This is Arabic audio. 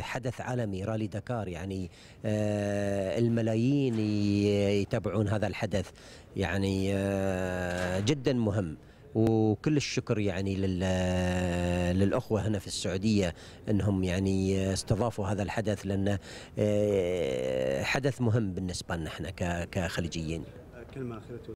حدث عالمي رالي دكار يعني آه، الملايين يتابعون هذا الحدث يعني آه، جدا مهم وكل الشكر يعني للاخوه هنا في السعوديه انهم يعني استضافوا هذا الحدث لانه آه، حدث مهم بالنسبه لنا احنا كخليجيين كلمه اخيره